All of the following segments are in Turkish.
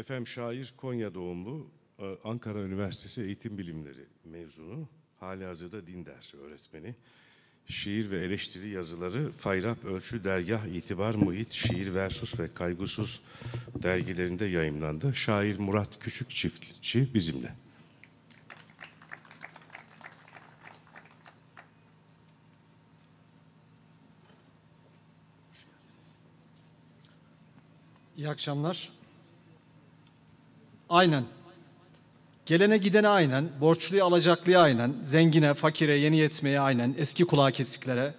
Efendim şair Konya doğumlu, e, Ankara Üniversitesi Eğitim Bilimleri mezunu, hali hazırda din dersi öğretmeni. Şiir ve eleştiri yazıları Fayrap Ölçü Dergah İtibar Muhit Şiir Versus ve Kaygısız dergilerinde yayımlandı. Şair Murat Küçük Çiftçi bizimle. İyi akşamlar. Aynen. Gelene gidene aynen, borçluya alacaklıya aynen, zengine, fakire, yeni yetmeye aynen, eski kulağa kesiklere,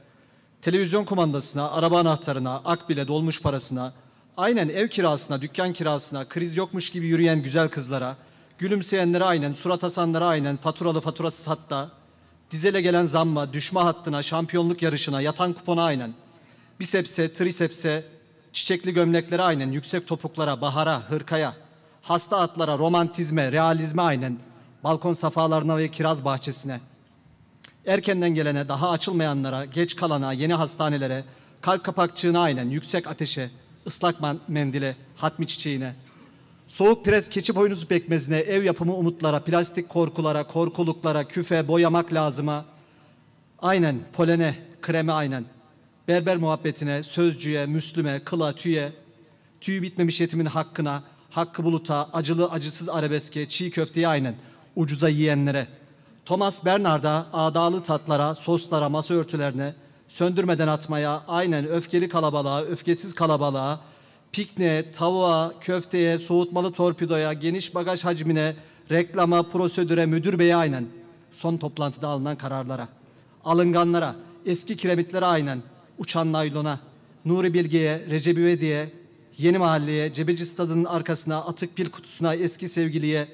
televizyon kumandasına, araba anahtarına, akbile, dolmuş parasına, aynen ev kirasına, dükkan kirasına, kriz yokmuş gibi yürüyen güzel kızlara, gülümseyenlere aynen, surat asanlara aynen, faturalı faturasız hatta, dizele gelen zamma, düşme hattına, şampiyonluk yarışına, yatan kupona aynen, bisepse, trisepse, çiçekli gömleklere aynen, yüksek topuklara, bahara, hırkaya, hasta atlara, romantizme, realizme aynen, balkon safalarına ve kiraz bahçesine, erkenden gelene, daha açılmayanlara, geç kalana, yeni hastanelere, kalp kapakçığına aynen, yüksek ateşe, ıslak mendile, hatmi çiçeğine, soğuk pres keçi boynuzu pekmezine, ev yapımı umutlara, plastik korkulara, korkuluklara, küfe, boyamak lazıma, aynen, polene, kreme aynen, berber muhabbetine, sözcüye, müslüme, kıla, tüye, tüyü bitmemiş yetimin hakkına, Hakkı Bulut'a, acılı acısız arabeske, çiğ köfteye aynen, ucuza yiyenlere, Thomas Bernard'a, adalı tatlara, soslara, masa örtülerine, söndürmeden atmaya, aynen öfkeli kalabalığa, öfkesiz kalabalığa, pikniğe, tavuğa, köfteye, soğutmalı torpidoya, geniş bagaj hacmine, reklama, prosedüre, müdür beye aynen, son toplantıda alınan kararlara, alınganlara, eski kiremitlere aynen, uçan naylona, Nuri Bilge'ye, Recep İvedi'ye, Yeni Mahalle'ye, Cebeci Stadı'nın arkasına, atık pil kutusuna, eski sevgiliye,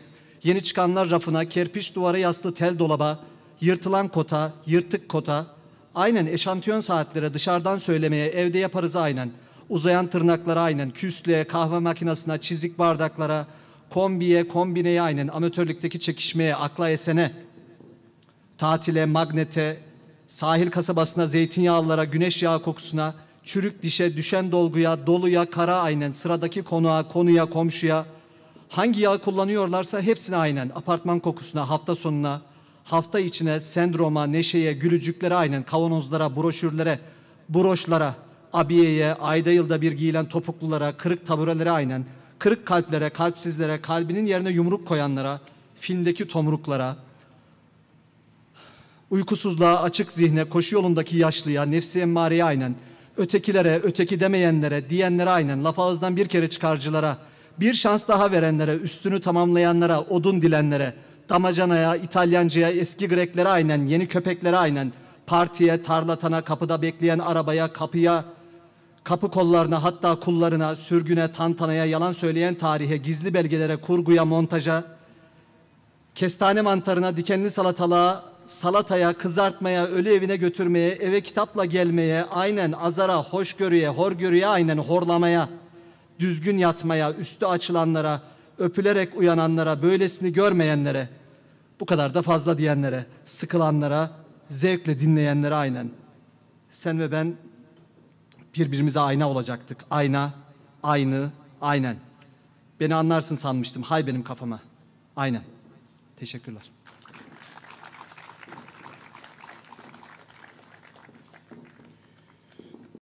yeni çıkanlar rafına, kerpiç duvara yaslı tel dolaba, yırtılan kota, yırtık kota, aynen eşantiyon saatlere dışarıdan söylemeye, evde yaparız aynen, uzayan tırnaklara aynen, küslüğe, kahve makinesine, çizik bardaklara, kombiye, kombineye aynen, amatörlükteki çekişmeye, akla esene, tatile, magnete, sahil kasabasına, zeytinyağlılara, güneş yağı kokusuna, çürük dişe, düşen dolguya, doluya, kara aynen, sıradaki konuğa, konuya, komşuya, hangi yağ kullanıyorlarsa hepsine aynen, apartman kokusuna, hafta sonuna, hafta içine, sendroma, neşeye, gülücüklere aynen, kavanozlara, broşürlere, broşlara, abiyeye, ayda yılda bir giyilen topuklulara, kırık taburelere aynen, kırık kalplere, kalpsizlere, kalbinin yerine yumruk koyanlara, filmdeki tomruklara, uykusuzluğa, açık zihne, koşu yolundaki yaşlıya, nefsi emmareye aynen, ötekilere, öteki demeyenlere, diyenlere aynen, laf ağızdan bir kere çıkarcılara, bir şans daha verenlere, üstünü tamamlayanlara, odun dilenlere, damacanaya, İtalyancıya, eski Greklere aynen, yeni köpeklere aynen, partiye, tarlatana, kapıda bekleyen arabaya, kapıya, kapı kollarına, hatta kullarına, sürgüne, tantanaya, yalan söyleyen tarihe, gizli belgelere, kurguya, montaja, kestane mantarına, dikenli salatalığa, salataya, kızartmaya, ölü evine götürmeye, eve kitapla gelmeye, aynen azara, hoşgörüye, horgörüye, aynen horlamaya, düzgün yatmaya, üstü açılanlara, öpülerek uyananlara, böylesini görmeyenlere, bu kadar da fazla diyenlere, sıkılanlara, zevkle dinleyenlere aynen. Sen ve ben birbirimize ayna olacaktık. Ayna, aynı, aynen. Beni anlarsın sanmıştım. Hay benim kafama. Aynen. Teşekkürler.